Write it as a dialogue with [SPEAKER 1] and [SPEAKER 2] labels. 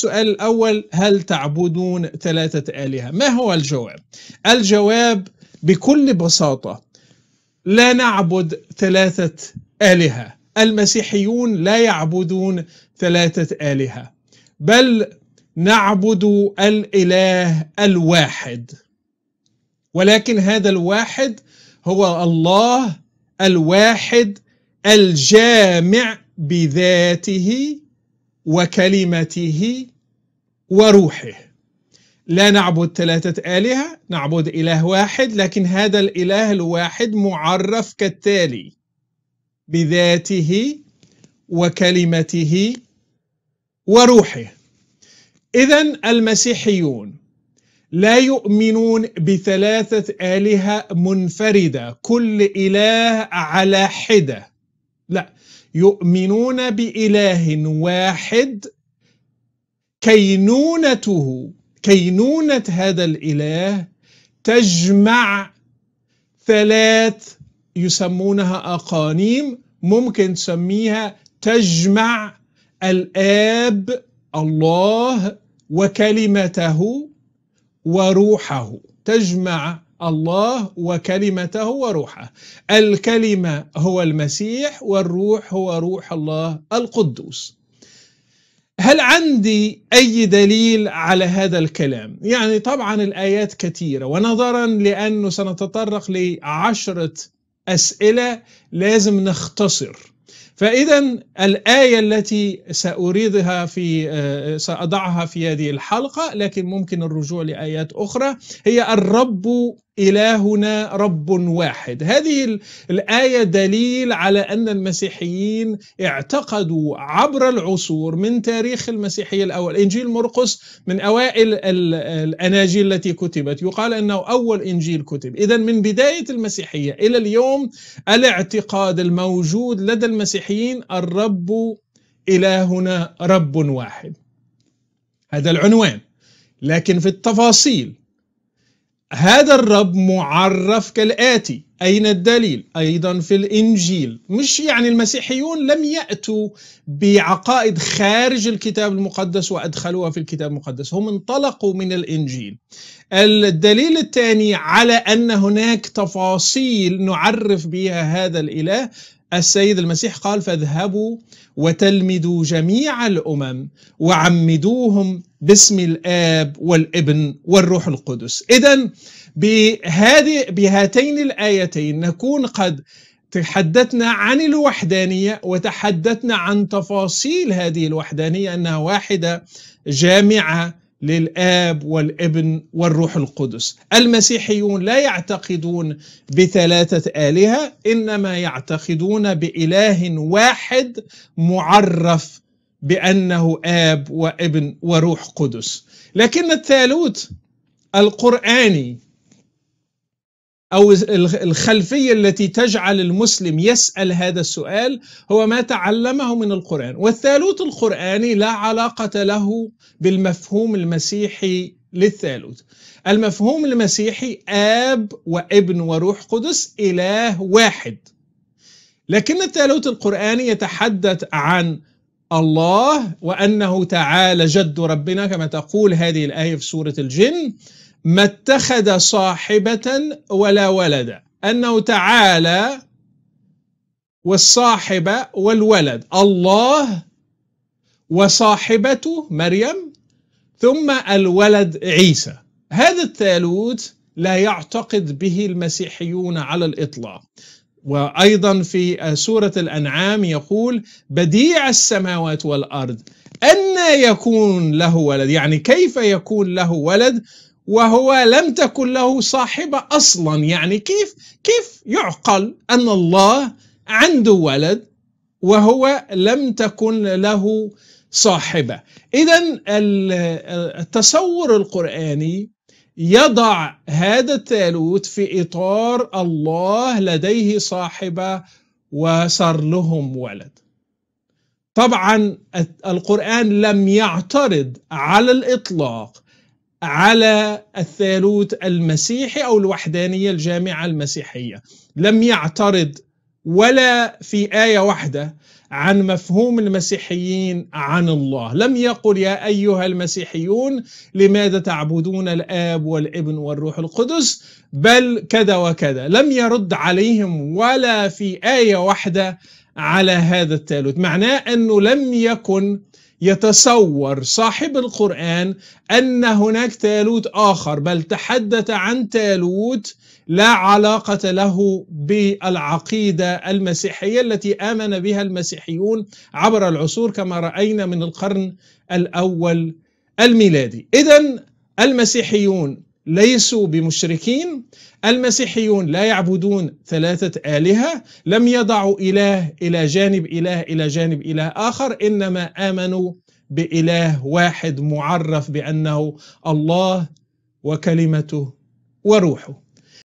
[SPEAKER 1] السؤال الأول هل تعبدون ثلاثة آلهة ما هو الجواب الجواب بكل بساطة لا نعبد ثلاثة آلهة المسيحيون لا يعبدون ثلاثة آلهة بل نعبد الإله الواحد ولكن هذا الواحد هو الله الواحد الجامع بذاته وكلمته وروحه لا نعبد ثلاثة آلهة نعبد إله واحد لكن هذا الإله الواحد معرف كالتالي بذاته وكلمته وروحه إذا المسيحيون لا يؤمنون بثلاثة آلهة منفردة كل إله على حدة لا يؤمنون بإله واحد كينونته كينونة هذا الإله تجمع ثلاث يسمونها أقانيم ممكن تسميها تجمع الآب الله وكلمته وروحه تجمع الله وكلمته وروحه الكلمة هو المسيح والروح هو روح الله القدوس هل عندي أي دليل على هذا الكلام؟ يعني طبعا الآيات كثيرة ونظرا لأنه سنتطرق لعشرة أسئلة لازم نختصر فإذا الآية التي سأريدها في سأضعها في هذه الحلقة لكن ممكن الرجوع لآيات أخرى هي الرب إلهنا رب واحد هذه الآية دليل على أن المسيحيين اعتقدوا عبر العصور من تاريخ المسيحية الأول إنجيل مرقس من أوائل الأناجيل التي كتبت يقال أنه أول إنجيل كتب إذا من بداية المسيحية إلى اليوم الاعتقاد الموجود لدى المسيحيين الرب إلهنا رب واحد هذا العنوان لكن في التفاصيل هذا الرب معرف كالآتي أين الدليل؟ أيضا في الإنجيل مش يعني المسيحيون لم يأتوا بعقائد خارج الكتاب المقدس وأدخلوها في الكتاب المقدس هم انطلقوا من الإنجيل الدليل الثاني على أن هناك تفاصيل نعرف بها هذا الإله السيد المسيح قال فاذهبوا وتلمدوا جميع الامم وعمدوهم باسم الاب والابن والروح القدس اذا بهذه بهاتين الايتين نكون قد تحدثنا عن الوحدانيه وتحدثنا عن تفاصيل هذه الوحدانيه انها واحده جامعه للاب والابن والروح القدس المسيحيون لا يعتقدون بثلاثه الهه انما يعتقدون باله واحد معرف بانه اب وابن وروح قدس لكن الثالوث القراني أو الخلفية التي تجعل المسلم يسأل هذا السؤال هو ما تعلمه من القرآن والثالوث القرآني لا علاقة له بالمفهوم المسيحي للثالوث المفهوم المسيحي آب وابن وروح قدس إله واحد لكن الثالوث القرآني يتحدث عن الله وأنه تعالى جد ربنا كما تقول هذه الآية في سورة الجن ما اتخذ صاحبة ولا ولدا أنه تعالى والصاحبة والولد الله وصاحبته مريم ثم الولد عيسى هذا الثالوث لا يعتقد به المسيحيون على الإطلاق وايضا في آه، سوره الانعام يقول بديع السماوات والارض ان يكون له ولد يعني كيف يكون له ولد وهو لم تكن له صاحبه اصلا يعني كيف كيف يعقل ان الله عنده ولد وهو لم تكن له صاحبه اذا آه، التصور القراني يضع هذا التالوت في إطار الله لديه صاحبة وصار لهم ولد طبعا القرآن لم يعترض على الإطلاق على الثالوث المسيحي أو الوحدانية الجامعة المسيحية لم يعترض ولا في آية واحدة عن مفهوم المسيحيين عن الله لم يقل يا أيها المسيحيون لماذا تعبدون الآب والابن والروح القدس بل كذا وكذا لم يرد عليهم ولا في آية واحدة على هذا التالت معناه أنه لم يكن يتصور صاحب القرآن أن هناك تالوت آخر بل تحدث عن تالوت لا علاقة له بالعقيدة المسيحية التي آمن بها المسيحيون عبر العصور كما رأينا من القرن الأول الميلادي إذا المسيحيون ليسوا بمشركين المسيحيون لا يعبدون ثلاثة آلهة لم يضعوا إله إلى جانب إله إلى جانب إله آخر إنما آمنوا بإله واحد معرف بأنه الله وكلمته وروحه